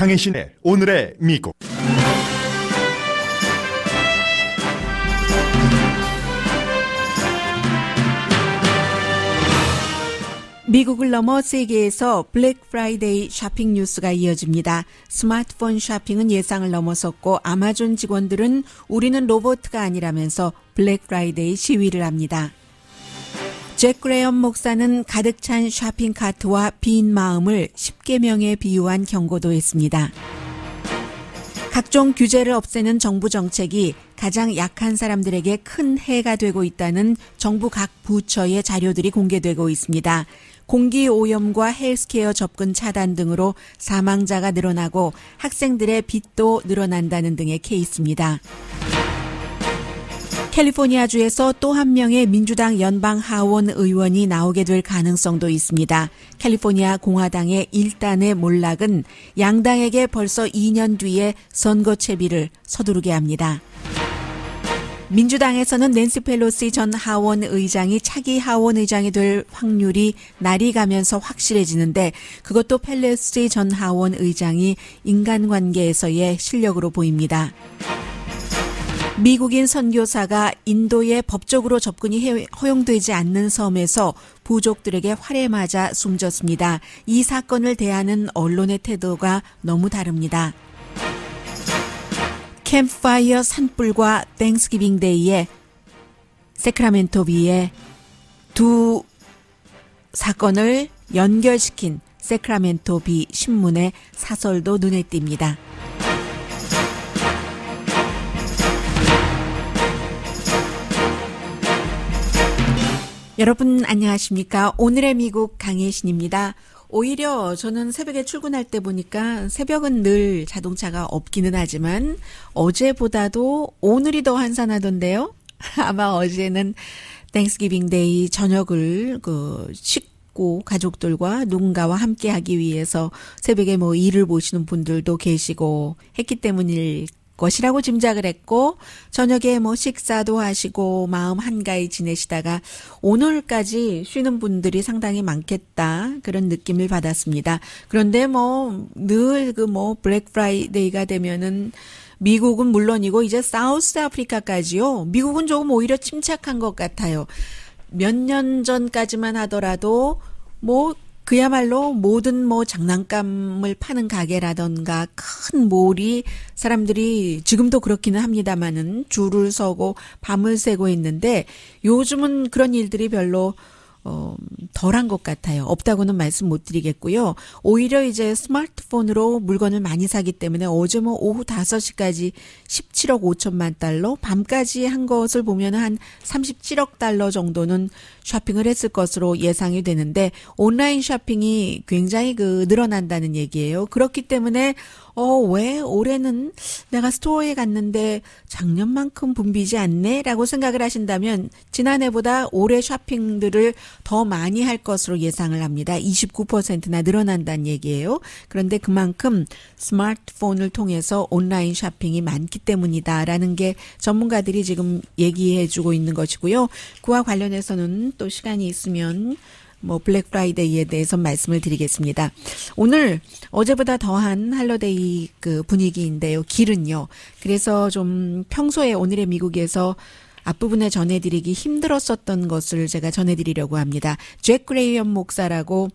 강혜신의 오늘의 미국 미국을 넘어 세계에서 블랙 프라이데이 쇼핑 뉴스가 이어집니다. 스마트폰 쇼핑은 예상을 넘어섰고 아마존 직원들은 우리는 로버트가 아니라면서 블랙 프라이데이 시위를 합니다. 잭 그레엄 목사는 가득 찬 쇼핑카트와 빈 마음을 10개명에 비유한 경고도 했습니다. 각종 규제를 없애는 정부 정책이 가장 약한 사람들에게 큰 해가 되고 있다는 정부 각 부처의 자료들이 공개되고 있습니다. 공기 오염과 헬스케어 접근 차단 등으로 사망자가 늘어나고 학생들의 빚도 늘어난다는 등의 케이스입니다. 캘리포니아주에서 또 한 명의 민주당 연방 하원 의원이 나오게 될 가능성도 있습니다. 캘리포니아 공화당의 일단의 몰락은 양당에게 벌써 2년 뒤에 선거 채비를 서두르게 합니다. 민주당에서는 낸시 펠로시 전 하원 의장이 차기 하원 의장이 될 확률이 날이 가면서 확실해지는데 그것도 펠레스전 하원 의장이 인간관계에서의 실력으로 보입니다. 미국인 선교사가 인도에 법적으로 접근이 허용되지 않는 섬에서 부족들에게 활에 맞아 숨졌습니다. 이 사건을 대하는 언론의 태도가 너무 다릅니다. 캠파이어 프 산불과 땡스기빙 데이에 세크라멘토 비에 두 사건을 연결시킨 세크라멘토 비 신문의 사설도 눈에 띕니다. 여러분 안녕하십니까? 오늘의 미국 강혜신입니다. 오히려 저는 새벽에 출근할 때 보니까 새벽은 늘 자동차가 없기는 하지만 어제보다도 오늘이 더 한산하던데요. 아마 어제는 땡스기빙 데이 저녁을 그 식고 가족들과 누군가와 함께 하기 위해서 새벽에 뭐 일을 보시는 분들도 계시고 했기 때문일 것이라고 짐작을 했고 저녁에 뭐 식사도 하시고 마음 한가히 지내시다가 오늘까지 쉬는 분들이 상당히 많겠다 그런 느낌을 받았습니다. 그런데 뭐 늘 그 뭐 블랙 프라이데이가 되면은 미국은 물론이고 이제 사우스 아프리카까지요. 미국은 조금 오히려 침착한 것 같아요. 몇 년 전까지만 하더라도 뭐 그야말로 모든 뭐 장난감을 파는 가게라던가 큰 몰이 사람들이 지금도 그렇기는 합니다마는 줄을 서고 밤을 새고 있는데 요즘은 그런 일들이 별로 어, 덜한 것 같아요. 없다고는 말씀 못 드리겠고요. 오히려 이제 스마트폰으로 물건을 많이 사기 때문에 어제 뭐 오후 5시까지 17억 5천만 달러, 밤까지 한 것을 보면 한 37억 달러 정도는 쇼핑을 했을 것으로 예상이 되는데 온라인 쇼핑이 굉장히 그 늘어난다는 얘기예요. 그렇기 때문에 어, 왜 올해는 내가 스토어에 갔는데 작년만큼 붐비지 않네? 라고 생각을 하신다면 지난해보다 올해 쇼핑들을 더 많이 할 것으로 예상을 합니다. 29%나 늘어난다는 얘기예요. 그런데 그만큼 스마트폰을 통해서 온라인 쇼핑이 많기 때문이다라는 게 전문가들이 지금 얘기해 주고 있는 것이고요. 그와 관련해서는 또 시간이 있으면 뭐 블랙 프라이데이에 대해서 말씀을 드리겠습니다. 오늘 어제보다 더한 할러데이 그 분위기인데요. 길은요. 그래서 좀 평소에 오늘의 미국에서 앞부분에 전해드리기 힘들었었던 것을 제가 전해드리려고 합니다. 잭 그레이엄 목사라고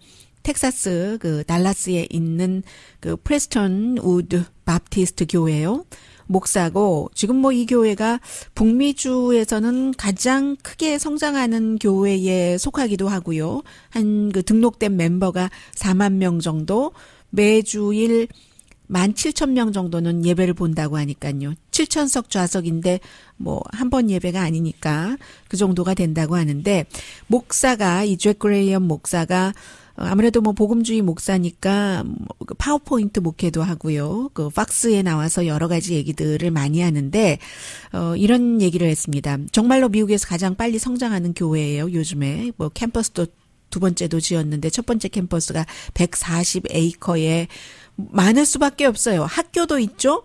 텍사스 그 달라스에 있는 그 프레스턴 우드 바티스트 교회요. 목사고 지금 뭐 이 교회가 북미주에서는 가장 크게 성장하는 교회에 속하기도 하고요. 한 그 등록된 멤버가 4만 명 정도 매주일 1 7천명 정도는 예배를 본다고 하니까요. 7천석 좌석인데 뭐 한 번 예배가 아니니까 그 정도가 된다고 하는데 목사가 이잭 그레이엄 목사가 어, 아무래도 뭐 복음주의 목사니까 뭐 그 파워포인트 목회도 하고요. 그 팍스에 나와서 여러 가지 얘기들을 많이 하는데 어 이런 얘기를 했습니다. 정말로 미국에서 가장 빨리 성장하는 교회예요. 요즘에 뭐 캠퍼스도 두 번째도 지었는데 첫 번째 캠퍼스가 140 에이커에 많을 수밖에 없어요. 학교도 있죠.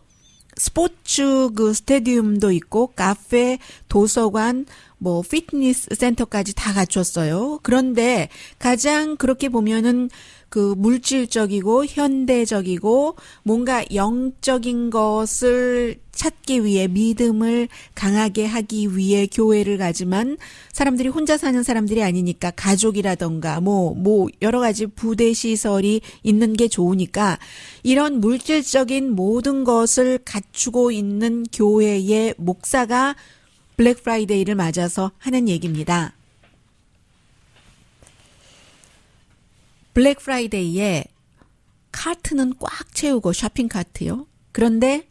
스포츠 그 스테디움도 있고 카페, 도서관, 뭐 피트니스 센터까지 다 갖췄어요. 그런데 가장 그렇게 보면은 그 물질적이고 현대적이고 뭔가 영적인 것을 찾기 위해 믿음을 강하게 하기 위해 교회를 가지만 사람들이 혼자 사는 사람들이 아니니까 가족이라던가 뭐뭐 뭐 여러 가지 부대 시설이 있는 게 좋으니까 이런 물질적인 모든 것을 갖추고 있는 교회의 목사가 블랙 프라이데이를 맞아서 하는 얘기입니다. 블랙 프라이데이에 카트는 꽉 채우고 쇼핑 카트요. 그런데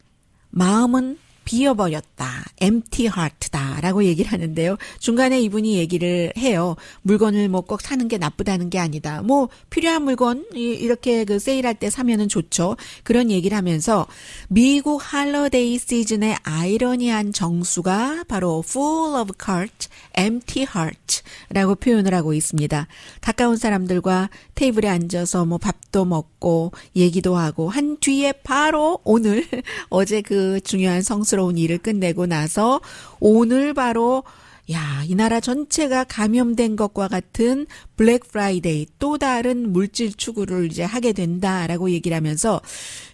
마음은 비어버렸다. empty heart다. 라고 얘기를 하는데요. 중간에 이분이 얘기를 해요. 물건을 뭐 꼭 사는 게 나쁘다는 게 아니다. 뭐 필요한 물건, 이렇게 그 세일할 때 사면은 좋죠. 그런 얘기를 하면서 미국 할러데이 시즌의 아이러니한 정수가 바로 full of cart, empty heart 라고 표현을 하고 있습니다. 가까운 사람들과 테이블에 앉아서 뭐 밥도 먹고 얘기도 하고 한 뒤에 바로 오늘 어제 그 중요한 성수러 고통스러운 일을 끝내고 나서 오늘 바로 야, 이 나라 전체가 감염된 것과 같은 블랙 프라이데이 또 다른 물질 추구를 이제 하게 된다라고 얘기를 하면서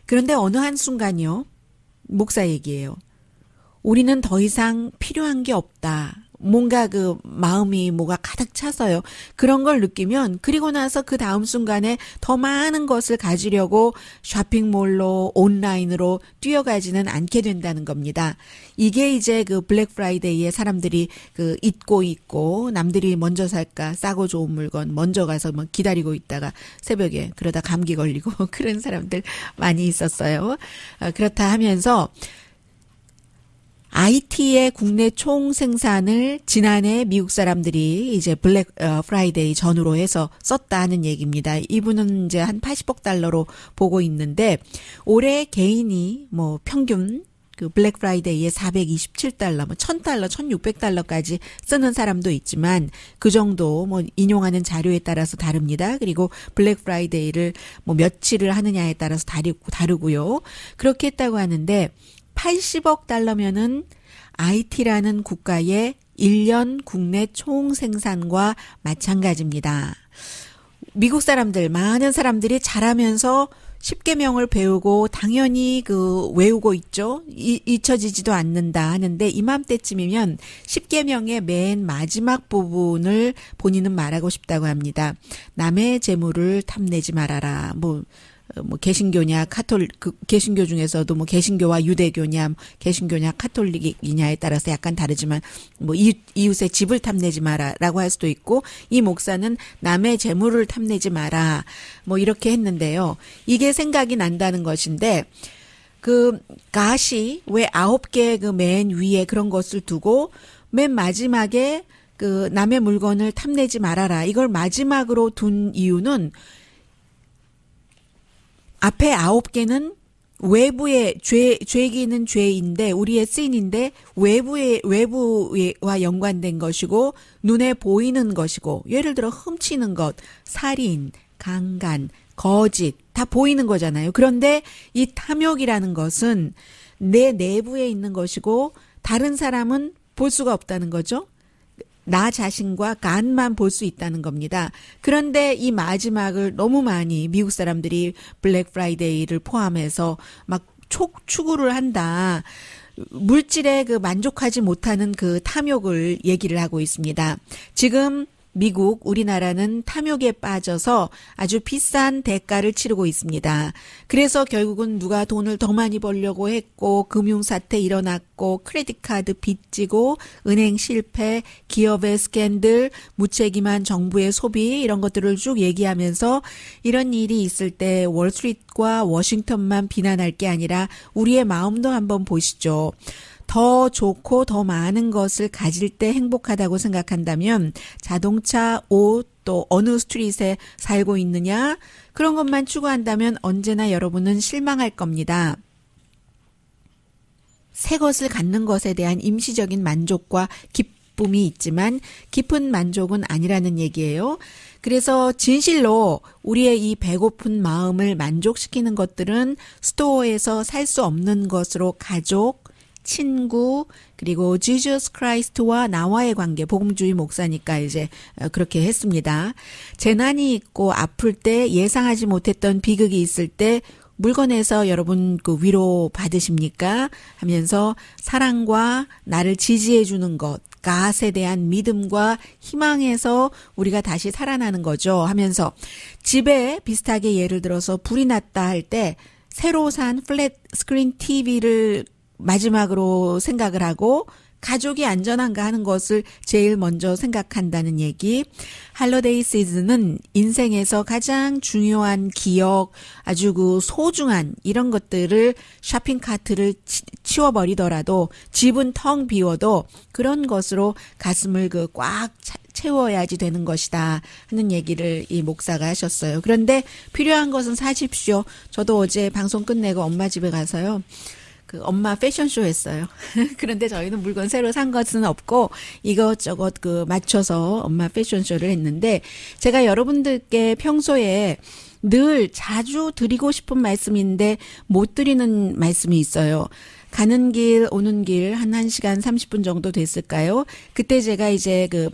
그런데 어느 한순간요. 이 목사 얘기예요. 우리는 더 이상 필요한 게 없다. 뭔가 그 마음이 뭐가 가득 차서요. 그런 걸 느끼면 그리고 나서 그 다음 순간에 더 많은 것을 가지려고 쇼핑몰로 온라인으로 뛰어가지는 않게 된다는 겁니다. 이게 이제 그 블랙 프라이데이에 사람들이 그 잊고 있고 남들이 먼저 살까 싸고 좋은 물건 먼저 가서 뭐 기다리고 있다가 새벽에 그러다 감기 걸리고 그런 사람들 많이 있었어요. 어, 그렇다 하면서 IT의 국내 총 생산을 지난해 미국 사람들이 이제 블랙 어, 프라이데이 전후로 해서 썼다는 얘기입니다. 이분은 이제 한 80억 달러로 보고 있는데 올해 개인이 뭐 평균 그 블랙 프라이데이에 427달러, 뭐 1000달러, 1600달러까지 쓰는 사람도 있지만 그 정도 뭐 인용하는 자료에 따라서 다릅니다. 그리고 블랙 프라이데이를 뭐 며칠을 하느냐에 따라서 다르고 다르고요. 그렇게 했다고 하는데 80억 달러면은 IT라는 국가의 1년 국내 총 생산과 마찬가지입니다. 미국 사람들, 많은 사람들이 잘하면서 10개명을 배우고 당연히 그 외우고 있죠. 잊혀지지도 않는다 하는데 이맘때쯤이면 10개명의 맨 마지막 부분을 본인은 말하고 싶다고 합니다. 남의 재물을 탐내지 말아라. 뭐뭐 개신교냐 카톨 그 개신교 중에서도 뭐 개신교와 유대교냐 뭐 개신교냐 카톨릭이냐에 따라서 약간 다르지만 뭐 이웃, 이웃의 집을 탐내지 마라라고 할 수도 있고 이 목사는 남의 재물을 탐내지 마라 뭐 이렇게 했는데요. 이게 생각이 난다는 것인데 그 가시 왜 아홉 개 그 맨 위에 그런 것을 두고 맨 마지막에 그 남의 물건을 탐내지 말아라 이걸 마지막으로 둔 이유는 앞에 아홉 개는 외부의 죄, 죄기는 죄인데, 우리의 씬인데, 외부의, 외부와 연관된 것이고, 눈에 보이는 것이고, 예를 들어 훔치는 것, 살인, 강간, 거짓, 다 보이는 거잖아요. 그런데 이 탐욕이라는 것은 내 내부에 있는 것이고, 다른 사람은 볼 수가 없다는 거죠. 나 자신과 간만 볼 수 있다는 겁니다. 그런데 이 마지막을 너무 많이 미국 사람들이 블랙 프라이데이를 포함해서 막 촉추구를 한다. 물질에 그 만족하지 못하는 그 탐욕을 얘기를 하고 있습니다. 지금 미국, 우리나라는 탐욕에 빠져서 아주 비싼 대가를 치르고 있습니다. 그래서 결국은 누가 돈을 더 많이 벌려고 했고 금융사태 일어났고 크레딧카드 빚지고 은행 실패, 기업의 스캔들, 무책임한 정부의 소비 이런 것들을 쭉 얘기하면서 이런 일이 있을 때 월스트리트와 워싱턴만 비난할 게 아니라 우리의 마음도 한번 보시죠. 더 좋고 더 많은 것을 가질 때 행복하다고 생각한다면 자동차, 옷, 또 어느 스트릿에 살고 있느냐 그런 것만 추구한다면 언제나 여러분은 실망할 겁니다. 새 것을 갖는 것에 대한 임시적인 만족과 기쁨이 있지만 깊은 만족은 아니라는 얘기예요. 그래서 진실로 우리의 이 배고픈 마음을 만족시키는 것들은 스토어에서 살 수 없는 것으로 가족, 친구, 그리고 지저스 크라이스트와 나와의 관계, 복음주의 목사니까 이제 어, 그렇게 했습니다. 재난이 있고 아플 때 예상하지 못했던 비극이 있을 때 물건에서 여러분 그 위로 받으십니까? 하면서 사랑과 나를 지지해 주는 것, 가스에 대한 믿음과 희망에서 우리가 다시 살아나는 거죠 하면서 집에 비슷하게 예를 들어서 불이 났다 할 때 새로 산 플랫 스크린 TV를 마지막으로 생각을 하고 가족이 안전한가 하는 것을 제일 먼저 생각한다는 얘기. 할로데이 시즌은 인생에서 가장 중요한 기억, 아주 그 소중한 이런 것들을 쇼핑카트를 치워버리더라도 집은 텅 비워도 그런 것으로 가슴을 그 꽉 채워야지 되는 것이다 하는 얘기를 이 목사가 하셨어요. 그런데 필요한 것은 사십시오. 저도 어제 방송 끝내고 엄마 집에 가서요. 그 엄마 패션쇼 했어요. 그런데 저희는 물건 새로 산 것은 없고 이것저것 그 맞춰서 엄마 패션쇼를 했는데 제가 여러분들께 평소에 늘 자주 드리고 싶은 말씀인데 못 드리는 말씀이 있어요. 가는 길, 오는 길, 한 1시간 30분 정도 됐을까요? 그때 제가 이제 그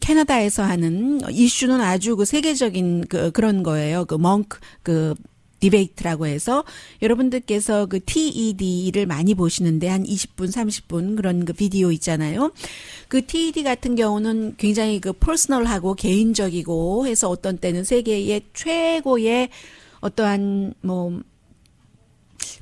캐나다에서 하는 이슈는 아주 그 세계적인 그 그런 거예요. 그 멍크, 그 디베이트라고 해서 여러분들께서 그 TED를 많이 보시는데 한 20분, 30분 그런 그 비디오 있잖아요. 그 TED 같은 경우는 굉장히 그 퍼스널하고 개인적이고 해서 어떤 때는 세계의 최고의 어떠한 뭐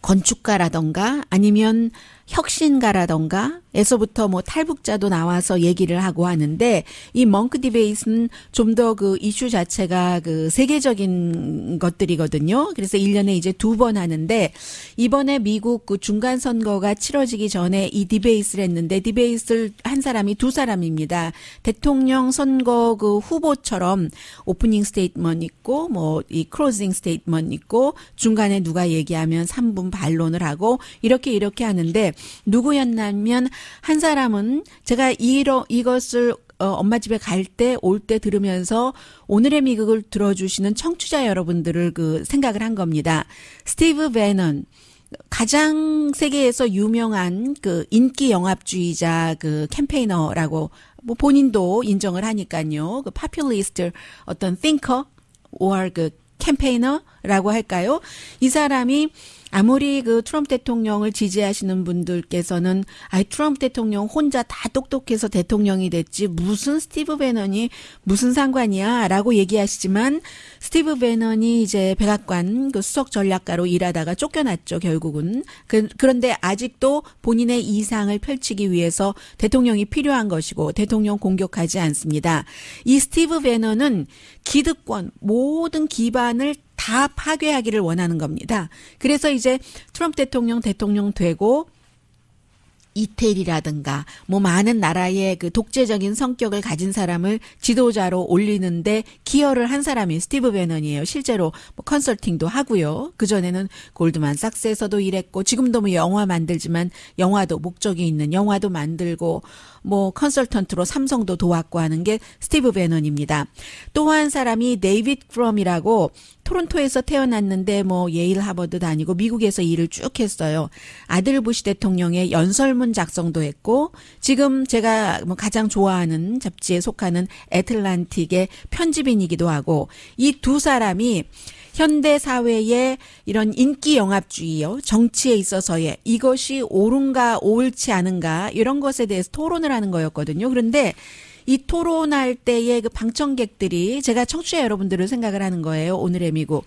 건축가라던가 아니면 혁신가라던가 에서부터 뭐 탈북자도 나와서 얘기를 하고 하는데 이 멍크 디베이스는 좀 더 그 이슈 자체가 그 세계적인 것들이거든요. 그래서 1년에 이제 두 번 하는데 이번에 미국 그 중간 선거가 치러지기 전에 이 디베이스를 했는데 디베이스를 한 사람이 두 사람입니다. 대통령 선거 그 후보처럼 오프닝 스테이트먼 있고 뭐이 크로징 스테이트먼 있고 중간에 누가 얘기하면 3분 반론을 하고 이렇게 이렇게 하는데 누구였냐면 한 사람은 제가 이러 이것을 어, 엄마 집에 갈 때, 올 때 들으면서 오늘의 미국을 들어주시는 청취자 여러분들을 그 생각을 한 겁니다. 스티브 베넌. 가장 세계에서 유명한 그 인기 영합주의자 그 캠페이너라고 뭐 본인도 인정을 하니까요. 그 파퓰리스트 어떤 띵커 or 그 캠페이너라고 할까요? 이 사람이 아무리 그 트럼프 대통령을 지지하시는 분들께서는 아 트럼프 대통령 혼자 다 똑똑해서 대통령이 됐지 무슨 스티브 베너니 무슨 상관이야라고 얘기하시지만 스티브 베너니 이제 백악관 그 수석 전략가로 일하다가 쫓겨났죠 결국은 그, 그런데 아직도 본인의 이상을 펼치기 위해서 대통령이 필요한 것이고 대통령 공격하지 않습니다. 이 스티브 베너는 기득권 모든 기반을 다 파괴하기를 원하는 겁니다. 그래서 이제 트럼프 대통령 대통령 되고 이태리라든가 뭐 많은 나라의 그 독재적인 성격을 가진 사람을 지도자로 올리는데 기여를 한 사람이 스티브 베넌이에요. 실제로 뭐 컨설팅도 하고요. 그 전에는 골드만삭스에서도 일했고 지금도 뭐 영화 만들지만 영화도 목적이 있는 영화도 만들고 뭐 컨설턴트로 삼성도 도왔고 하는 게 스티브 베넌입니다. 또한 사람이 데이비드 프롬이라고 토론토에서 태어났는데 뭐 예일 하버드 다니고 미국에서 일을 쭉 했어요. 아들 부시 대통령의 연설문 작성도 했고 지금 제가 뭐 가장 좋아하는 잡지에 속하는 애틀란틱의 편집인이기도 하고 이 두 사람이 현대 사회의 이런 인기 영합주의요, 정치에 있어서의 이것이 옳은가 옳지 않은가 이런 것에 대해서 토론을 하는 거였거든요. 그런데 이 토론할 때의 그 방청객들이 제가 청취자 여러분들을 생각을 하는 거예요. 오늘의 미국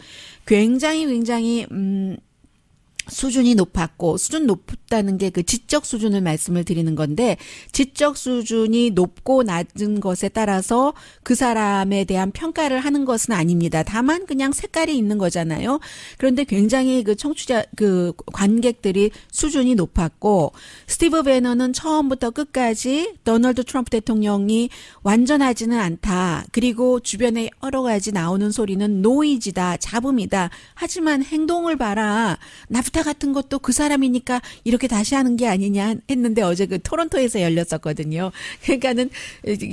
굉장히 굉장히 음 수준이 높았고 수준 높다는 게 그 지적 수준을 말씀을 드리는 건데 지적 수준이 높고 낮은 것에 따라서 그 사람에 대한 평가를 하는 것은 아닙니다. 다만 그냥 색깔이 있는 거잖아요. 그런데 굉장히 그 청취자 그 관객들이 수준이 높았고 스티브 베너는 처음부터 끝까지 도널드 트럼프 대통령이 완전하지는 않다. 그리고 주변에 여러 가지 나오는 소리는 노이즈다, 잡음이다. 하지만 행동을 봐라. 나부 기타 같은 것도 그 사람이니까 이렇게 다시 하는 게 아니냐 했는데 어제 그 토론토에서 열렸었거든요. 그러니까는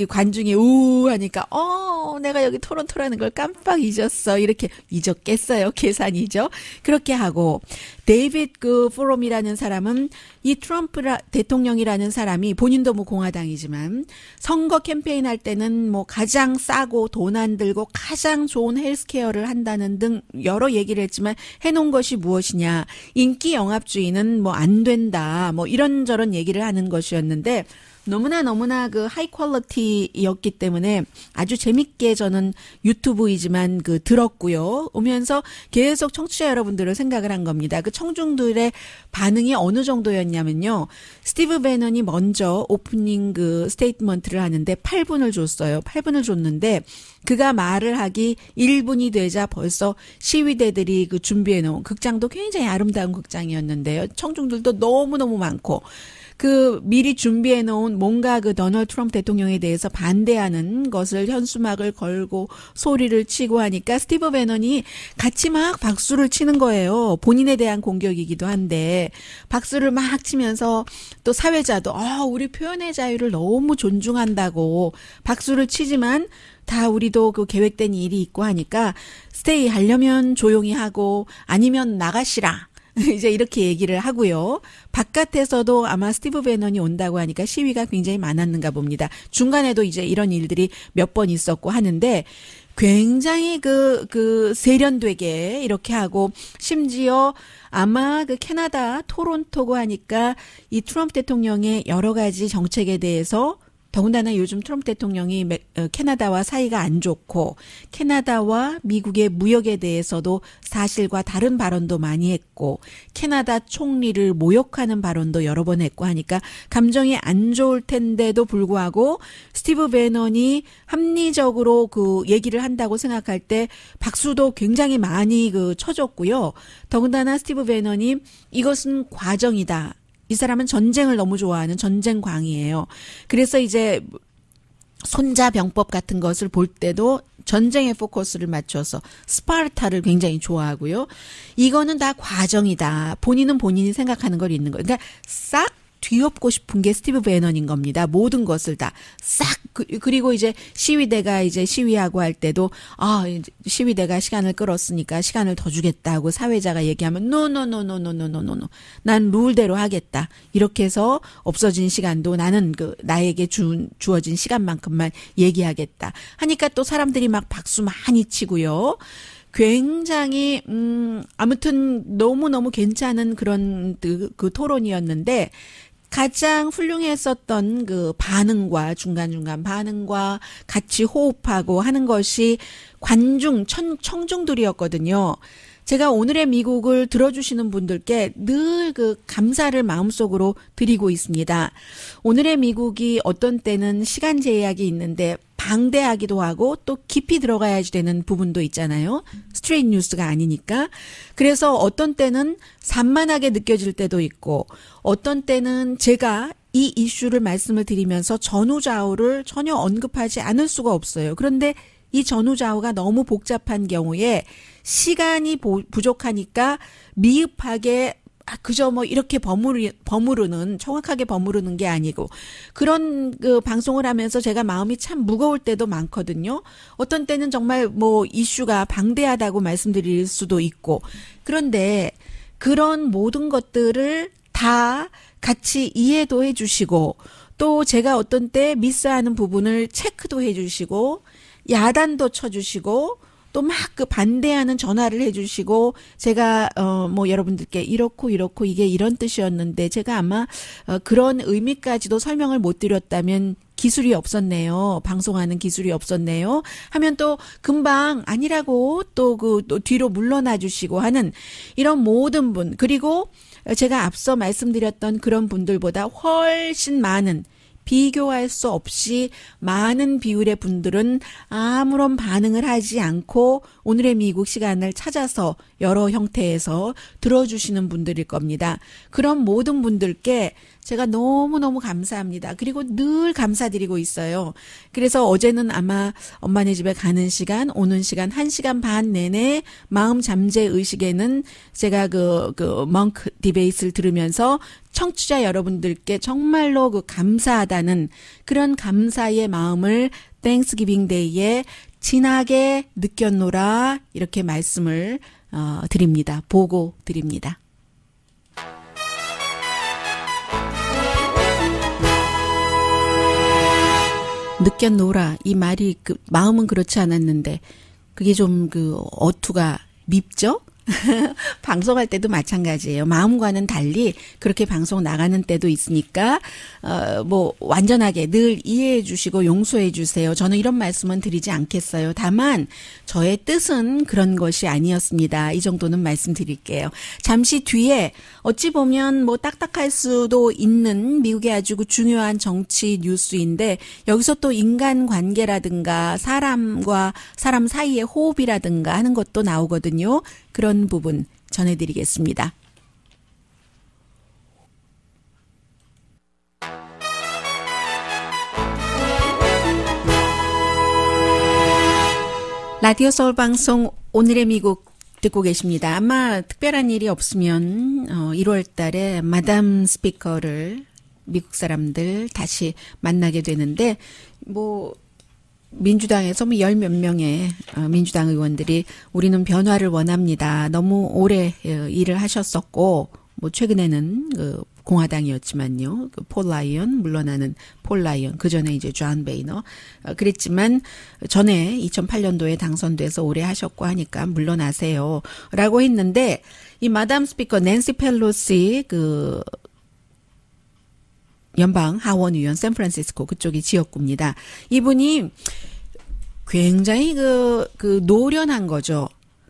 관중이 우 하니까 어 내가 여기 토론토라는 걸 깜빡 잊었어 이렇게 잊었겠어요 계산이죠. 그렇게 하고 데이빗 그 포럼이라는 사람은 이 트럼프 대통령이라는 사람이 본인도 뭐 공화당이지만 선거 캠페인 할 때는 뭐 가장 싸고 돈 안 들고 가장 좋은 헬스케어를 한다는 등 여러 얘기를 했지만 해놓은 것이 무엇이냐 인기 영합주의는 뭐 안 된다 뭐 이런저런 얘기를 하는 것이었는데 너무나 너무나 그 하이 퀄러티였기 때문에 아주 재밌게 저는 유튜브이지만 그 들었고요. 오면서 계속 청취자 여러분들을 생각을 한 겁니다. 그 청중들의 반응이 어느 정도였냐면요. 스티브 베넌이 먼저 오프닝 그 스테이트먼트를 하는데 8분을 줬어요. 8분을 줬는데 그가 말을 하기 1분이 되자 벌써 시위대들이 그 준비해 놓은 극장도 굉장히 아름다운 극장이었는데요. 청중들도 너무너무 많고 그 미리 준비해 놓은 뭔가 그 도널드 트럼프 대통령에 대해서 반대하는 것을 현수막을 걸고 소리를 치고 하니까 스티브 베넌이 같이 막 박수를 치는 거예요. 본인에 대한 공격이기도 한데 박수를 막 치면서 또 사회자도 아, 우리 표현의 자유를 너무 존중한다고 박수를 치지만 다 우리도 그 계획된 일이 있고 하니까 스테이 하려면 조용히 하고 아니면 나가시라. 이제 이렇게 얘기를 하고요. 바깥에서도 아마 스티브 베넌이 온다고 하니까 시위가 굉장히 많았는가 봅니다. 중간에도 이제 이런 일들이 몇 번 있었고 하는데 굉장히 그, 그 세련되게 이렇게 하고, 심지어 아마 그 캐나다 토론토고 하니까 이 트럼프 대통령의 여러 가지 정책에 대해서 더군다나 요즘 트럼프 대통령이 어, 캐나다와 사이가 안 좋고 캐나다와 미국의 무역에 대해서도 사실과 다른 발언도 많이 했고 캐나다 총리를 모욕하는 발언도 여러 번 했고 하니까 감정이 안 좋을 텐데도 불구하고 스티브 베넌이 합리적으로 그 얘기를 한다고 생각할 때 박수도 굉장히 많이 그 쳐줬고요. 더군다나 스티브 베넌이 이것은 과정이다. 이 사람은 전쟁을 너무 좋아하는 전쟁광이에요. 그래서 이제 손자병법 같은 것을 볼 때도 전쟁에 포커스를 맞춰서 스파르타를 굉장히 좋아하고요. 이거는 다 과정이다. 본인은 본인이 생각하는 걸 있는 거. 예요 그러니까 싹 뒤엎고 싶은 게 스티브 베너인 겁니다. 모든 것을 다싹 그, 그리고 이제 시위대가 이제 시위하고 할 때도 아 시위대가 시간을 끌었으니까 시간을 더 주겠다고 사회자가 얘기하면 노노노노노노노노 난 룰대로 하겠다 이렇게 해서 없어진 시간도 나는 그 나에게 주, 주어진 시간만큼만 얘기하겠다 하니까 또 사람들이 막 박수 많이 치고요. 굉장히 음 아무튼 너무너무 괜찮은 그런 그, 그 토론이었는데 가장 훌륭했었던 그 반응과 중간중간 반응과 같이 호흡하고 하는 것이 관중, 천, 청중들이었거든요. 제가 오늘의 미국을 들어주시는 분들께 늘 그 감사를 마음속으로 드리고 있습니다. 오늘의 미국이 어떤 때는 시간 제약이 있는데 방대하기도 하고 또 깊이 들어가야지 되는 부분도 있잖아요. 스트레인 뉴스가 아니니까. 그래서 어떤 때는 산만하게 느껴질 때도 있고 어떤 때는 제가 이 이슈를 말씀을 드리면서 전후좌우를 전혀 언급하지 않을 수가 없어요. 그런데 이 전후좌우가 너무 복잡한 경우에 시간이 부족하니까 미흡하게 아, 그저 뭐 이렇게 버무리, 버무르는, 정확하게 버무르는 게 아니고, 그런 그 방송을 하면서 제가 마음이 참 무거울 때도 많거든요. 어떤 때는 정말 뭐 이슈가 방대하다고 말씀드릴 수도 있고, 그런데 그런 모든 것들을 다 같이 이해도 해주시고, 또 제가 어떤 때 미스하는 부분을 체크도 해주시고, 야단도 쳐주시고, 또막그 반대하는 전화를 해주시고 제가 어 뭐 여러분들께 이렇고 이렇고 이게 이런 뜻이었는데 제가 아마 어 그런 의미까지도 설명을 못 드렸다면 기술이 없었네요. 방송하는 기술이 없었네요. 하면 또 금방 아니라고 또 그또 그 뒤로 물러나 주시고 하는 이런 모든 분 그리고 제가 앞서 말씀드렸던 그런 분들보다 훨씬 많은 비교할 수 없이 많은 비율의 분들은 아무런 반응을 하지 않고 오늘의 미국 시간을 찾아서 여러 형태에서 들어주시는 분들일 겁니다. 그런 모든 분들께 제가 너무너무 감사합니다. 그리고 늘 감사드리고 있어요. 그래서 어제는 아마 엄마네 집에 가는 시간, 오는 시간, 한 시간 반 내내 마음 잠재 의식에는 제가 그, 그, 멍크 디베이스를 들으면서 청취자 여러분들께 정말로 그 감사하다는 그런 감사의 마음을 땡스기빙 데이에 진하게 느꼈노라 이렇게 말씀을 어, 드립니다. 보고 드립니다. 느꼈노라 이 말이 그 마음은 그렇지 않았는데 그게 좀 그 어투가 밉죠? 방송할 때도 마찬가지예요. 마음과는 달리 그렇게 방송 나가는 때도 있으니까 어뭐 완전하게 늘 이해해 주시고 용서해 주세요. 저는 이런 말씀은 드리지 않겠어요. 다만 저의 뜻은 그런 것이 아니었습니다. 이 정도는 말씀드릴게요. 잠시 뒤에 어찌 보면 뭐 딱딱할 수도 있는 미국의 아주 그 중요한 정치 뉴스인데 여기서 또 인간 관계라든가 사람과 사람 사이의 호흡이라든가 하는 것도 나오거든요. 그런 부분 전해드리겠습니다. 라디오 서울 방송 오늘의 미국 듣고 계십니다. 아마 특별한 일이 없으면 1월 어, 달에 마담 스피커를 미국 사람들 다시 만나게 되는데 뭐 민주당에서 뭐열몇 명의 어, 민주당 의원들이 우리는 변화를 원합니다. 너무 오래 어, 일을 하셨었고 뭐 최근에는 그 공화당이었지만요. 그폴 라이언 물러나는 폴 라이언 그 전에 이제 존 베이너 어, 그랬지만 전에 2008년도에 당선돼서 오래 하셨고 하니까 물러나세요라고 했는데 이 마담 스피커 낸시 펠로시 그 연방 하원 의원 샌프란시스코 그쪽이 지역구입니다. 이분이 굉장히 그, 그 노련한 거죠.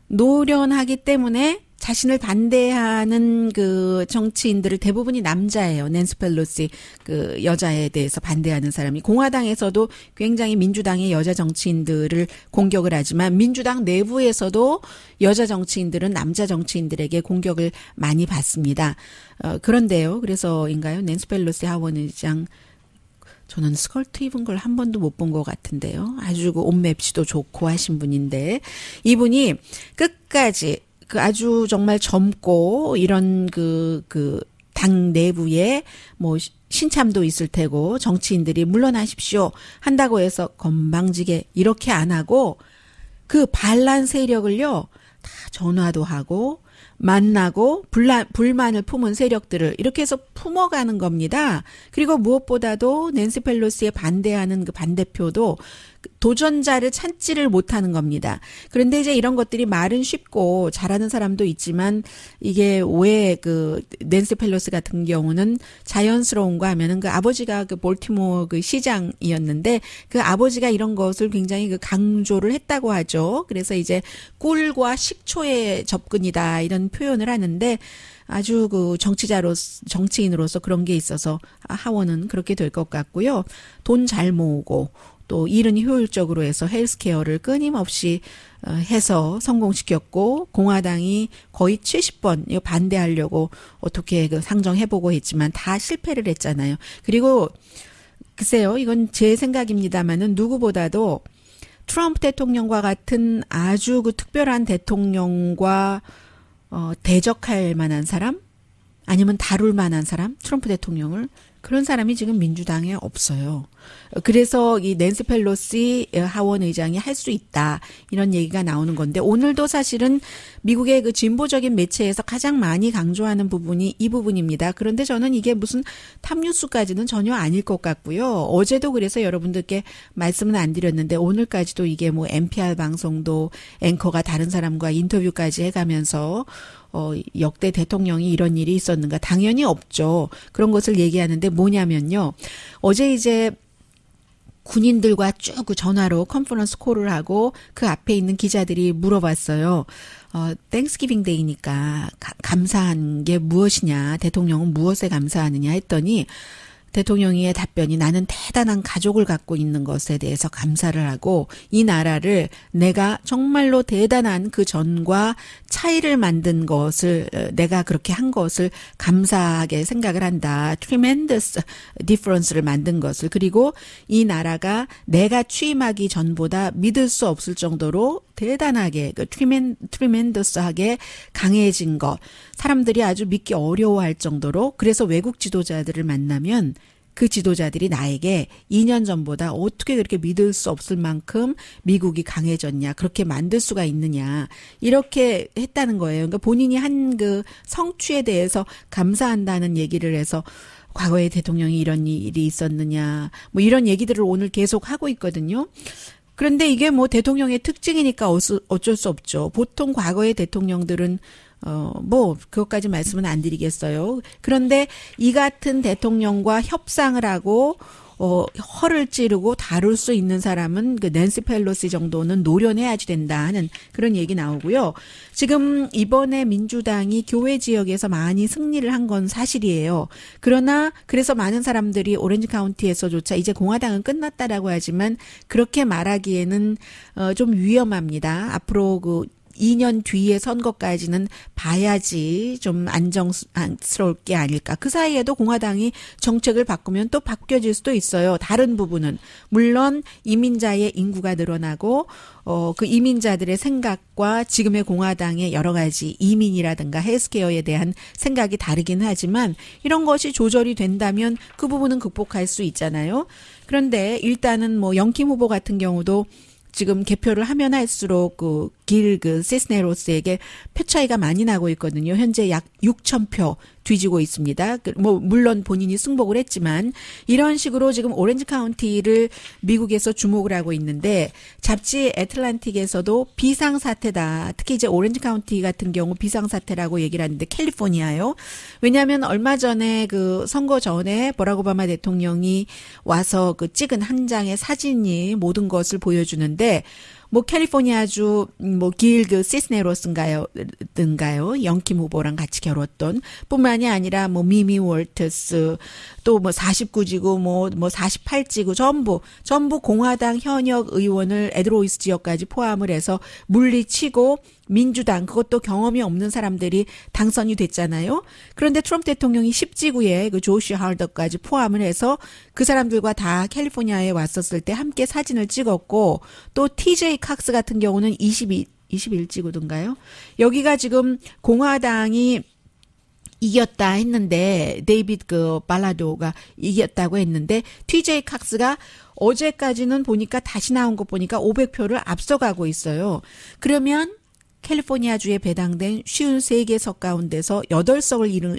노련하기 때문에 자신을 반대하는 그 정치인들을 대부분이 남자예요. 낸스 펠로시 그 여자에 대해서 반대하는 사람이 공화당에서도 굉장히 민주당의 여자 정치인들을 공격을 하지만 민주당 내부에서도 여자 정치인들은 남자 정치인들에게 공격을 많이 받습니다. 어, 그런데요. 그래서인가요? 낸스 펠로시 하원 의장 저는 스컬트 입은 걸 한 번도 못 본 것 같은데요. 아주 그 옷맵시도 좋고 하신 분인데 이분이 끝까지 그 아주 정말 젊고 이런 그, 그, 당 내부에 뭐 신참도 있을 테고 정치인들이 물러나십시오 한다고 해서 건방지게 이렇게 안 하고 그 반란 세력을요 다 전화도 하고 만나고 불란, 불만을 품은 세력들을 이렇게 해서 품어가는 겁니다. 그리고 무엇보다도 낸스 펠로스에 반대하는 그 반대표도 도전자를 찾지를 못하는 겁니다. 그런데 이제 이런 것들이 말은 쉽고 잘하는 사람도 있지만 이게 왜그 낸스 펠로스 같은 경우는 자연스러운가 하면은 그 아버지가 그 볼티모어 그 시장이었는데 그 아버지가 이런 것을 굉장히 그 강조를 했다고 하죠. 그래서 이제 꿀과 식초의 접근이다 이런 표현을 하는데 아주 그 정치자로 정치인으로서 그런 게 있어서 하원은 그렇게 될 것 같고요. 돈 잘 모으고 또 일은 효율적으로 해서 헬스케어를 끊임없이 어, 해서 성공시켰고 공화당이 거의 70번 이거 반대하려고 어떻게 그 상정해보고 했지만 다 실패를 했잖아요. 그리고 글쎄요, 이건 제 생각입니다만은 누구보다도 트럼프 대통령과 같은 아주 그 특별한 대통령과 어, 대적할 만한 사람 아니면 다룰 만한 사람 트럼프 대통령을 그런 사람이 지금 민주당에 없어요. 그래서 이 낸스 펠로시 예, 하원 의장이 할 수 있다 이런 얘기가 나오는 건데 오늘도 사실은 미국의 그 진보적인 매체에서 가장 많이 강조하는 부분이 이 부분입니다. 그런데 저는 이게 무슨 탑뉴스까지는 전혀 아닐 것 같고요. 어제도 그래서 여러분들께 말씀은 안 드렸는데 오늘까지도 이게 뭐 NPR 방송도 앵커가 다른 사람과 인터뷰까지 해가면서 어 역대 대통령이 이런 일이 있었는가 당연히 없죠. 그런 것을 얘기하는데 뭐냐면요. 어제 이제 군인들과 쭉 그 전화로 컨퍼런스 콜을 하고 그 앞에 있는 기자들이 물어봤어요. 어, 땡스기빙 데이니까 감사한 게 무엇이냐, 대통령은 무엇에 감사하느냐 했더니 대통령의 답변이 나는 대단한 가족을 갖고 있는 것에 대해서 감사를 하고 이 나라를 내가 정말로 대단한 그 전과 차이를 만든 것을 어, 내가 그렇게 한 것을 감사하게 생각을 한다. tremendous difference를 만든 것을 그리고 이 나라가 내가 취임하기 전보다 믿을 수 없을 정도로 대단하게 그 트리멘 트리멘더스하게 강해진 것 사람들이 아주 믿기 어려워할 정도로 그래서 외국 지도자들을 만나면 그 지도자들이 나에게 2년 전보다 어떻게 그렇게 믿을 수 없을 만큼 미국이 강해졌냐, 그렇게 만들 수가 있느냐, 이렇게 했다는 거예요. 그러니까 본인이 한 그 성취에 대해서 감사한다는 얘기를 해서 과거에 대통령이 이런 일이 있었느냐, 뭐 이런 얘기들을 오늘 계속 하고 있거든요. 그런데 이게 뭐 대통령의 특징이니까 어쩔 수 없죠. 보통 과거의 대통령들은 어, 뭐, 그것까지 말씀은 안 드리겠어요. 그런데 이 같은 대통령과 협상을 하고, 어, 허를 찌르고 다룰 수 있는 사람은 그 낸시 펠로시 정도는 노련해야지 된다 하는 그런 얘기 나오고요. 지금 이번에 민주당이 교회 지역에서 많이 승리를 한 건 사실이에요. 그러나 그래서 많은 사람들이 오렌지 카운티에서조차 이제 공화당은 끝났다라고 하지만 그렇게 말하기에는 어, 좀 위험합니다. 앞으로 그 2년 뒤에 선거까지는 봐야지 좀 안정스러울 게 아닐까. 그 사이에도 공화당이 정책을 바꾸면 또 바뀌어질 수도 있어요. 다른 부분은. 물론 이민자의 인구가 늘어나고, 어, 그 이민자들의 생각과 지금의 공화당의 여러 가지 이민이라든가 헬스케어에 대한 생각이 다르긴 하지만 이런 것이 조절이 된다면 그 부분은 극복할 수 있잖아요. 그런데 일단은 뭐 영킴 후보 같은 경우도 지금 개표를 하면 할수록 그 길그 시스네로스에게표 차이가 많이 나고 있거든요. 현재 약 6천 표 뒤지고 있습니다. 그 뭐 물론 본인이 승복을 했지만 이런 식으로 지금 오렌지 카운티를 미국에서 주목을 하고 있는데 잡지 애틀란틱에서도 비상 사태다. 특히 이제 오렌지 카운티 같은 경우 비상 사태라고 얘기를 하는데 캘리포니아요. 왜냐하면 얼마 전에 그 선거 전에 버락 오바마 대통령이 와서 그 찍은 한 장의 사진이 모든 것을 보여주는데 뭐 캘리포니아주 뭐 길그 시스네로스인가요,든가요 영킴 후보랑 같이 결뤘던 뿐만이 아니라 뭐 미미 월트스 또뭐 49지구 뭐뭐 뭐 48지구 뭐, 뭐 전부 전부 공화당 현역 의원을 에드로이스 지역까지 포함을 해서 물리치고 민주당 그것도 경험이 없는 사람들이 당선이 됐잖아요. 그런데 트럼프 대통령이 10지구에 그 조슈 하울더까지 포함을 해서 그 사람들과 다 캘리포니아에 왔었을 때 함께 사진을 찍었고 또 TJ 칵스 같은 경우는 22 21지구든가요? 여기가 지금 공화당이 이겼다 했는데 데이빗 그 발라도가 이겼다고 했는데 TJ 칵스가 어제까지는 보니까 다시 나온 거 보니까 500표를 앞서가고 있어요. 그러면 캘리포니아주에 배당된 5세개석 가운데서 8석을 잃은,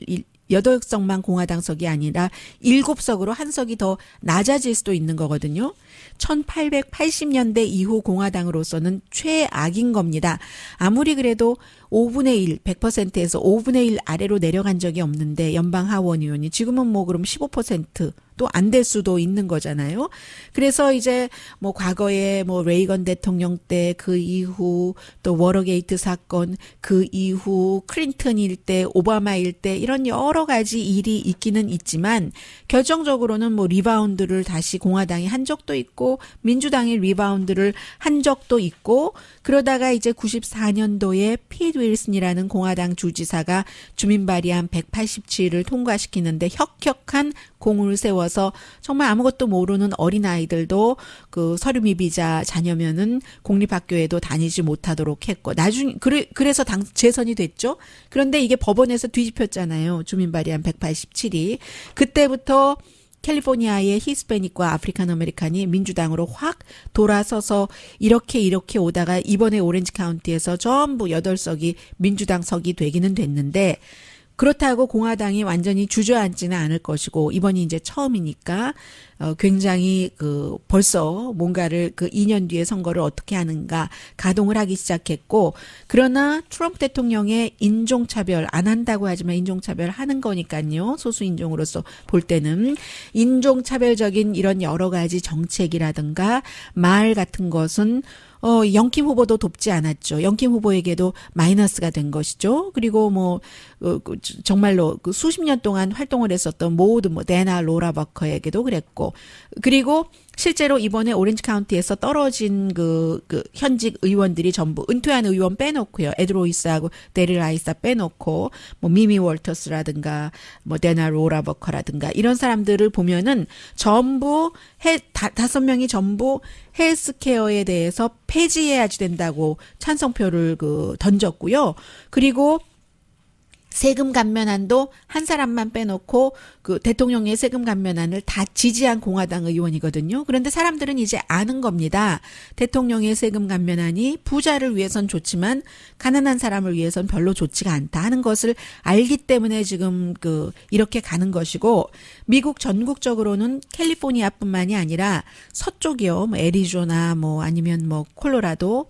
8석만 공화당석이 아니라 7석으로 한 석이 더 낮아질 수도 있는 거거든요. 1880년대 이후 공화당으로서는 최악인 겁니다. 아무리 그래도 5분의 1, 100%에서 5분의 1 아래로 내려간 적이 없는데 연방 하원 의원이 지금은 뭐 그럼 15%또 안 될 수도 있는 거잖아요. 그래서 이제 뭐 과거에 뭐 레이건 대통령 때 그 이후 또 워러게이트 사건 그 이후 클린턴일 때 오바마일 때 이런 여러 가지 일이 있기는 있지만 결정적으로는 뭐 리바운드를 다시 공화당이 한 적도 있고 민주당이 리바운드를 한 적도 있고 그러다가 이제 94년도에 피드 윌슨이라는 공화당 주지사가 주민 발의안 187을 통과시키는데 혁혁한 공을 세워서 정말 아무것도 모르는 어린아이들도 그 서류 미비자 자녀면은 공립학교에도 다니지 못하도록 했고 나중 그래, 그래서 당 재선이 됐죠. 그런데 이게 법원에서 뒤집혔잖아요. 주민 발의안 187이 그때부터 캘리포니아의 히스패닉과 아프리칸 아메리칸이 민주당으로 확 돌아서서 이렇게 이렇게 오다가 이번에 오렌지 카운티에서 전부 8석이 민주당 석이 되기는 됐는데 그렇다고 공화당이 완전히 주저앉지는 않을 것이고 이번이 이제 처음이니까 어 굉장히 그 벌써 뭔가를 그 2년 뒤에 선거를 어떻게 하는가 가동을 하기 시작했고 그러나 트럼프 대통령의 인종 차별 안 한다고 하지만 인종 차별 하는 거니까요. 소수 인종으로서 볼 때는 인종 차별적인 이런 여러 가지 정책이라든가 말 같은 것은 어, 영킴 후보도 돕지 않았죠. 영킴 후보에게도 마이너스가 된 것이죠. 그리고 뭐 어, 그, 정말로 그 수십 년 동안 활동을 했었던 모든 뭐 데나 로라 버커에게도 그랬고 그리고 실제로 이번에 오렌지 카운티에서 떨어진 그, 그 현직 의원들이 전부 은퇴한 의원 빼놓고요. 에드로이스하고 데릴 라이사 빼놓고 뭐 미미 월터스라든가 뭐 데나 로라버커라든가 이런 사람들을 보면은 전부 해 다, 다섯 명이 전부 헬스케어에 대해서 폐지해야지 된다고 찬성표를 그 던졌고요. 그리고 세금 감면안도 한 사람만 빼놓고 그 대통령의 세금 감면안을 다 지지한 공화당 의원이거든요. 그런데 사람들은 이제 아는 겁니다. 대통령의 세금 감면안이 부자를 위해선 좋지만 가난한 사람을 위해선 별로 좋지가 않다 하는 것을 알기 때문에 지금 그 이렇게 가는 것이고 미국 전국적으로는 캘리포니아뿐만이 아니라 서쪽이요. 뭐 애리조나 뭐 아니면 뭐 콜로라도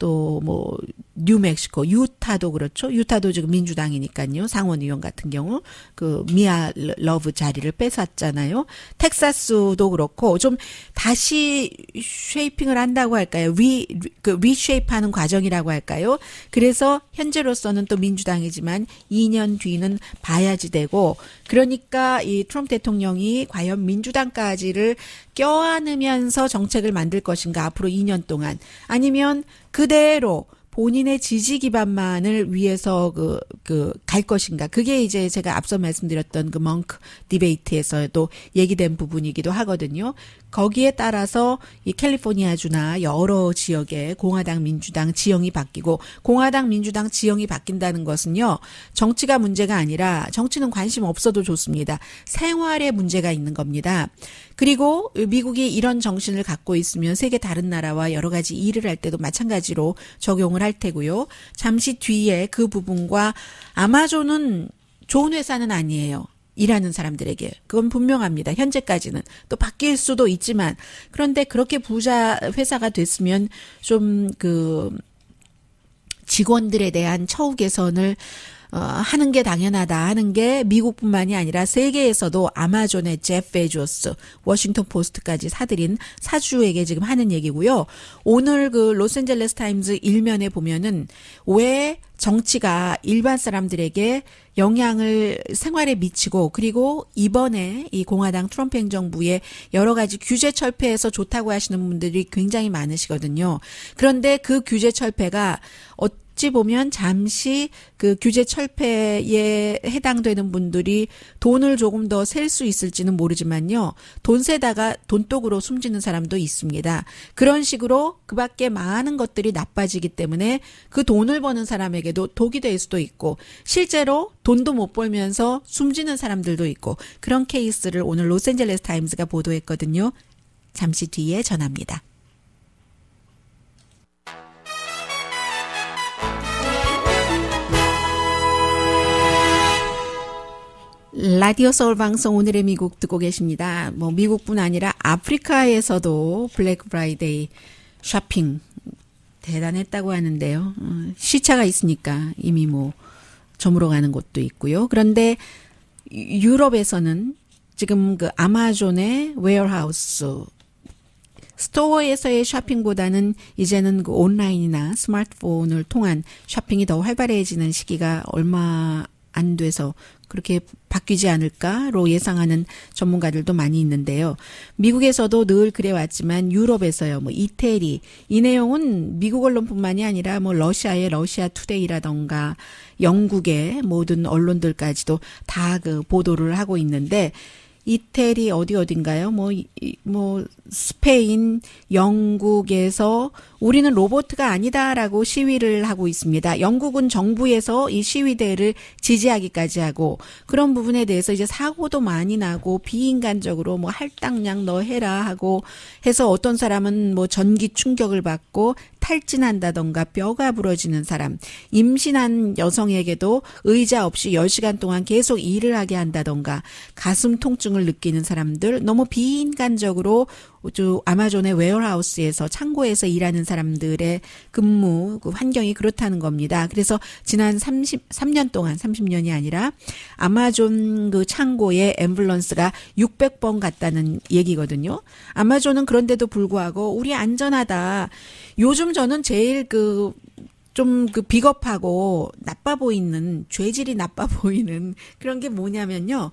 또뭐 뉴멕시코, 유타도 그렇죠. 유타도 지금 민주당이니까요. 상원의원 같은 경우 그 미아 러브 자리를 뺏었잖아요. 텍사스도 그렇고 좀 다시 쉐이핑을 한다고 할까요? 위 그 리쉐이프하는 과정이라고 할까요? 그래서 현재로서는 또 민주당이지만 2년 뒤는 봐야지 되고 그러니까 이 트럼프 대통령이 과연 민주당까지를 껴안으면서 정책을 만들 것인가 앞으로 2년 동안 아니면 그대로 본인의 지지 기반만을 위해서 그, 그, 갈 것인가. 그게 이제 제가 앞서 말씀드렸던 그 멍크 디베이트에서도 얘기된 부분이기도 하거든요. 거기에 따라서 이 캘리포니아주나 여러 지역의 공화당, 민주당 지형이 바뀌고, 공화당, 민주당 지형이 바뀐다는 것은요, 정치가 문제가 아니라 정치는 관심 없어도 좋습니다. 생활에 문제가 있는 겁니다. 그리고 미국이 이런 정신을 갖고 있으면 세계 다른 나라와 여러 가지 일을 할 때도 마찬가지로 적용을 할 테고요. 잠시 뒤에 그 부분과 아마존은 좋은 회사는 아니에요. 일하는 사람들에게 그건 분명합니다. 현재까지는 또 바뀔 수도 있지만 그런데 그렇게 부자 회사가 됐으면 좀 그 직원들에 대한 처우 개선을 어, 하는 게 당연하다 하는 게 미국뿐만이 아니라 세계에서도 아마존의 제프 베조스, 워싱턴 포스트까지 사들인 사주에게 지금 하는 얘기고요. 오늘 그 로스앤젤레스 타임즈 일면에 보면은 왜 정치가 일반 사람들에게 영향을 생활에 미치고 그리고 이번에 이 공화당 트럼프 행정부의 여러 가지 규제 철폐에서 좋다고 하시는 분들이 굉장히 많으시거든요. 그런데 그 규제 철폐가 어떤 어찌 보면 잠시 그 규제 철폐에 해당되는 분들이 돈을 조금 더 셀 수 있을지는 모르지만요. 돈 세다가 돈독으로 숨지는 사람도 있습니다. 그런 식으로 그 밖에 많은 것들이 나빠지기 때문에 그 돈을 버는 사람에게도 독이 될 수도 있고 실제로 돈도 못 벌면서 숨지는 사람들도 있고 그런 케이스를 오늘 로스앤젤레스 타임즈가 보도했거든요. 잠시 뒤에 전합니다. 라디오 서울 방송 오늘의 미국 듣고 계십니다. 뭐 미국뿐 아니라 아프리카에서도 블랙 프라이데이 쇼핑 대단했다고 하는데요. 어, 시차가 있으니까 이미 뭐 저물어 가는 곳도 있고요. 그런데 유럽에서는 지금 그 아마존의 웨어하우스 스토어에서의 쇼핑보다는 이제는 그 온라인이나 스마트폰을 통한 쇼핑이 더 활발해지는 시기가 얼마 안 돼서 그렇게 바뀌지 않을까로 예상하는 전문가들도 많이 있는데요. 미국에서도 늘 그래왔지만 유럽에서요, 뭐 이태리 이 내용은 미국 언론뿐만이 아니라 뭐 러시아의 러시아 투데이라던가 영국의 모든 언론들까지도 다 그 보도를 하고 있는데 이태리 어디 어딘가요? 뭐, 이, 뭐, 스페인, 영국에서 우리는 로보트가 아니다라고 시위를 하고 있습니다. 영국은 정부에서 이 시위대를 지지하기까지 하고 그런 부분에 대해서 이제 사고도 많이 나고 비인간적으로 뭐 할당량 너 해라 하고 해서 어떤 사람은 뭐 전기 충격을 받고 탈진한다던가 뼈가 부러지는 사람, 임신한 여성에게도 의자 없이 10시간 동안 계속 일을 하게 한다던가 가슴 통증 갈증을 느끼는 사람들, 너무 비인간적으로 아마존의 웨어하우스에서 창고에서 일하는 사람들의 근무 그 환경이 그렇다는 겁니다. 그래서 지난 33년 동안 30년이 아니라 아마존 그 창고에 앰뷸런스가 600번 갔다는 얘기거든요. 아마존은 그런데도 불구하고 우리 안전하다. 요즘 저는 제일 그 좀 그 비겁하고 나빠 보이는 죄질이 나빠 보이는 그런 게 뭐냐면요.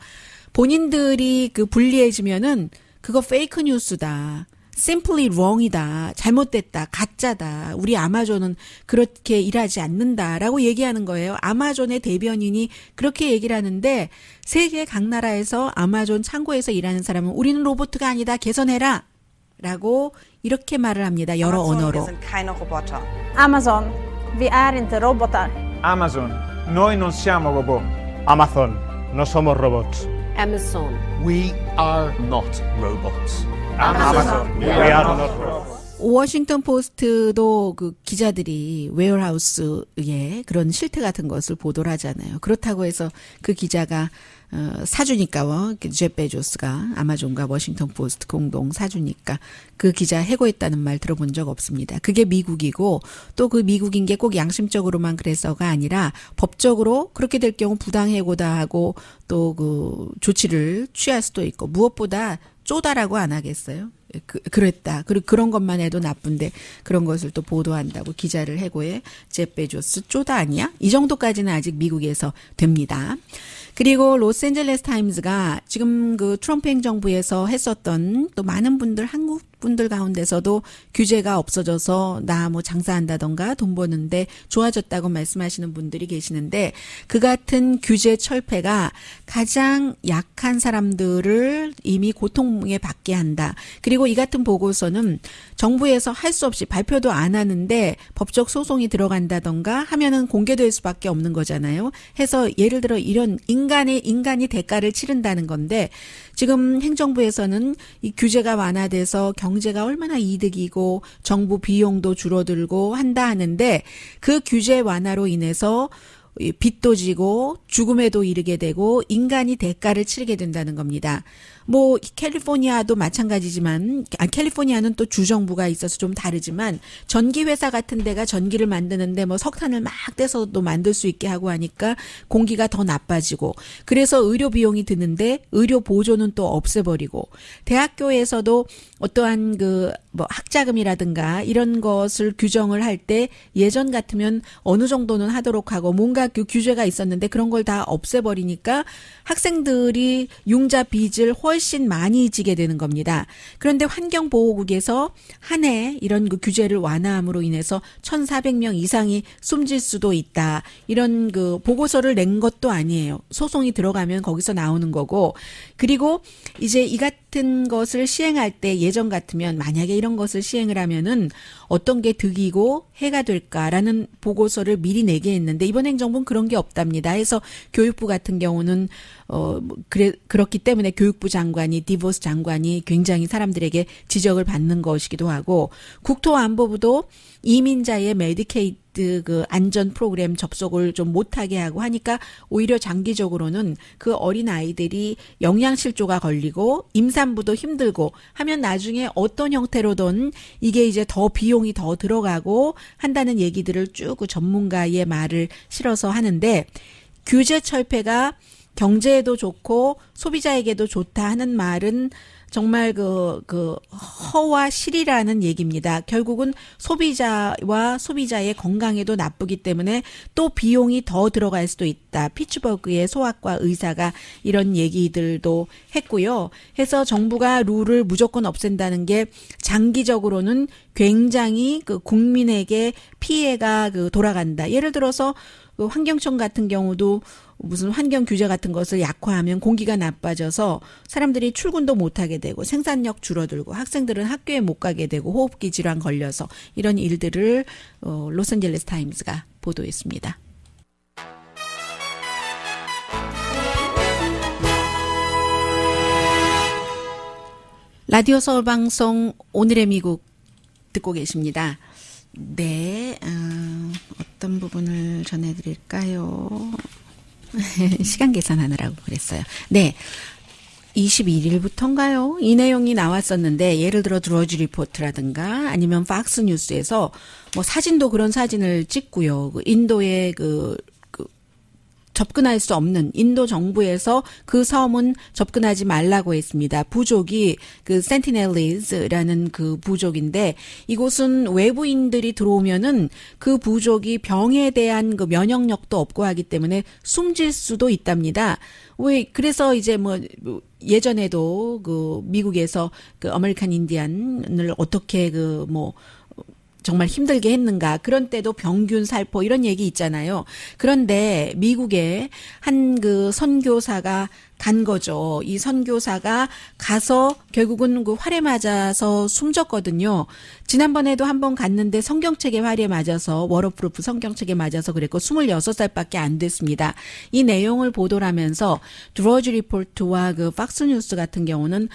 본인들이 그 분리해지면은 그거 페이크 뉴스다. simply wrong이다. 잘못됐다. 가짜다. 우리 아마존은 그렇게 일하지 않는다라고 얘기하는 거예요. 아마존의 대변인이 그렇게 얘기를 하는데 세계 각 나라에서 아마존 창고에서 일하는 사람은 우리는 로보트가 아니다. 개선해라. 라고 이렇게 말을 합니다. 여러 언어로. 아마존, vi er i n t r o b o t a 아마존, noi non siamo robot. 아마존, no somos robots. Amazon. We are not robots. Amazon. We are not robots. 워싱턴 포스트도 그 기자들이 웨어하우스의 그런 실태 같은 것을 보도를 하잖아요. 그렇다고 해서 그 기자가 어, 사주니까 어, 제 베조스가 아마존과 워싱턴 포스트 공동 사주니까 그 기자 해고했다는 말 들어본 적 없습니다. 그게 미국이고 또 그 미국인 게 꼭 양심적으로만 그래서가 아니라 법적으로 그렇게 될 경우 부당 해고다 하고 또 그 조치를 취할 수도 있고 무엇보다 쪼다라고 안 하겠어요. 예, 그, 그랬다. 그리고 그런 것만 해도 나쁜데 그런 것을 또 보도한다고 기자를 해고해 제 베조스 쪼다 아니야? 이 정도까지는 아직 미국에서 됩니다. 그리고 로스앤젤레스 타임즈가 지금 그 트럼프 행정부에서 했었던 또 많은 분들 한국 분들 가운데서도 규제가 없어져서 나 뭐 장사한다던가 돈 버는데 좋아졌다고 말씀하시는 분들이 계시는데 그 같은 규제 철폐가 가장 약한 사람들을 이미 고통에 받게 한다. 그리고 이 같은 보고서는 정부에서 할 수 없이 발표도 안 하는데 법적 소송이 들어간다던가 하면은 공개될 수밖에 없는 거잖아요. 해서 예를 들어 이런 인간의 인간이 대가를 치른다는 건데 지금 행정부에서는 이 규제가 완화돼서 경제가 얼마나 이득이고 정부 비용도 줄어들고 한다 하는데 그 규제 완화로 인해서 빚도 지고 죽음에도 이르게 되고 인간이 대가를 치르게 된다는 겁니다. 뭐 캘리포니아도 마찬가지지만 아, 캘리포니아는 또 주정부가 있어서 좀 다르지만 전기 회사 같은 데가 전기를 만드는데 뭐 석탄을 막떼서또 만들 수 있게 하고 하니까 공기가 더 나빠지고 그래서 의료 비용이 드는데 의료 보조는 또 없애버리고 대학교에서도 어떠한 그 뭐 학자금이라든가 이런 것을 규정을 할 때 예전 같으면 어느 정도는 하도록 하고 뭔가 그 규제가 있었는데 그런 걸 다 없애버리니까 학생들이 융자 빚을 훨씬 훨씬 많이 지게 되는 겁니다. 그런데 환경보호국에서 한해 이런 그 규제를 완화함으로 인해서 1,400명 이상이 숨질 수도 있다. 이런 그 보고서를 낸 것도 아니에요. 소송이 들어가면 거기서 나오는 거고. 그리고 이제 이 같은 같은 것을 시행할 때 예전 같으면 만약에 이런 것을 시행을 하면은 어떤 게 득이고 해가 될까라는 보고서를 미리 내게 했는데 이번 행정부는 그런 게 없답니다. 해서 교육부 같은 경우는 어 뭐 그래 그렇기 때문에 교육부 장관이 디보스 장관이 굉장히 사람들에게 지적을 받는 것이기도 하고 국토안보부도 이민자의 메디케이 그 안전 프로그램 접속을 좀 못하게 하고 하니까 오히려 장기적으로는 그 어린 아이들이 영양실조가 걸리고 임산부도 힘들고 하면 나중에 어떤 형태로든 이게 이제 더 비용이 더 들어가고 한다는 얘기들을 쭉 전문가의 말을 실어서 하는데 규제 철폐가 경제에도 좋고 소비자에게도 좋다 하는 말은 정말 그, 그, 허와 실이라는 얘기입니다. 결국은 소비자와 소비자의 건강에도 나쁘기 때문에 또 비용이 더 들어갈 수도 있다. 피츠버그의 소아과 의사가 이런 얘기들도 했고요. 해서 정부가 룰을 무조건 없앤다는 게 장기적으로는 굉장히 그 국민에게 피해가 그 돌아간다. 예를 들어서 그 환경청 같은 경우도 무슨 환경 규제 같은 것을 약화하면 공기가 나빠져서 사람들이 출근도 못하게 되고 생산력 줄어들고 학생들은 학교에 못 가게 되고 호흡기 질환 걸려서 이런 일들을 어, 로스앤젤레스 타임스가 보도했습니다. 라디오 서울 방송 오늘의 미국 듣고 계십니다. 네, 어, 어떤 부분을 전해드릴까요? 시간 계산하느라고 그랬어요. 네. 21일부터인가요? 이 내용이 나왔었는데 예를 들어 드러지 리포트라든가 아니면 팍스 뉴스에서 뭐 사진도 그런 사진을 찍고요. 그 인도의 그 접근할 수 없는 인도 정부에서 그 섬은 접근하지 말라고 했습니다. 부족이 그 센티넬리즈라는 그 부족인데 이곳은 외부인들이 들어오면은 그 부족이 병에 대한 그 면역력도 없고 하기 때문에 숨질 수도 있답니다. 왜 그래서 이제 뭐 예전에도 그 미국에서 그 아메리칸 인디안을 어떻게 그뭐 정말 힘들게 했는가 그런 때도 병균 살포 이런 얘기 있잖아요. 그런데 미국의 한 그 선교사가 간 거죠. 이 선교사가 가서 결국은 그 활에 맞아서 숨졌거든요. 지난번에도 한 번 갔는데 성경책에 활에 맞아서 워러프루프 성경책에 맞아서 그랬고 26살밖에 안 됐습니다. 이 내용을 보도하면서 드로지 리포트와 그 박스 뉴스 같은 경우는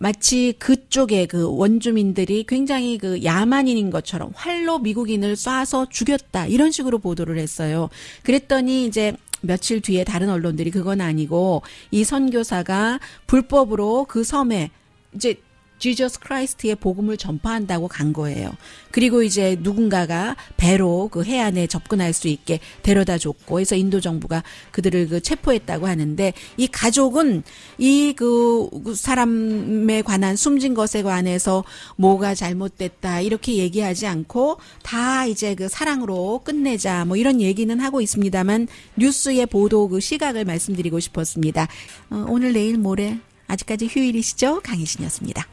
마치 그쪽에 그 원주민들이 굉장히 그 야만인인 것처럼 활로 미국인을 쏴서 죽였다 이런 식으로 보도를 했어요. 그랬더니 이제 며칠 뒤에 다른 언론들이 그건 아니고 이 선교사가 불법으로 그 섬에 이제 지저스 크라이스트의 복음을 전파한다고 간 거예요. 그리고 이제 누군가가 배로 그 해안에 접근할 수 있게 데려다 줬고 해서 인도 정부가 그들을 그 체포했다고 하는데 이 가족은 이그 그 사람에 관한 숨진 것에 관해서 뭐가 잘못됐다 이렇게 얘기하지 않고 다 이제 그 사랑으로 끝내자 뭐 이런 얘기는 하고 있습니다만 뉴스의 보도 그 시각을 말씀드리고 싶었습니다. 어, 오늘 내일 모레 아직까지 휴일이시죠? 강희신이었습니다.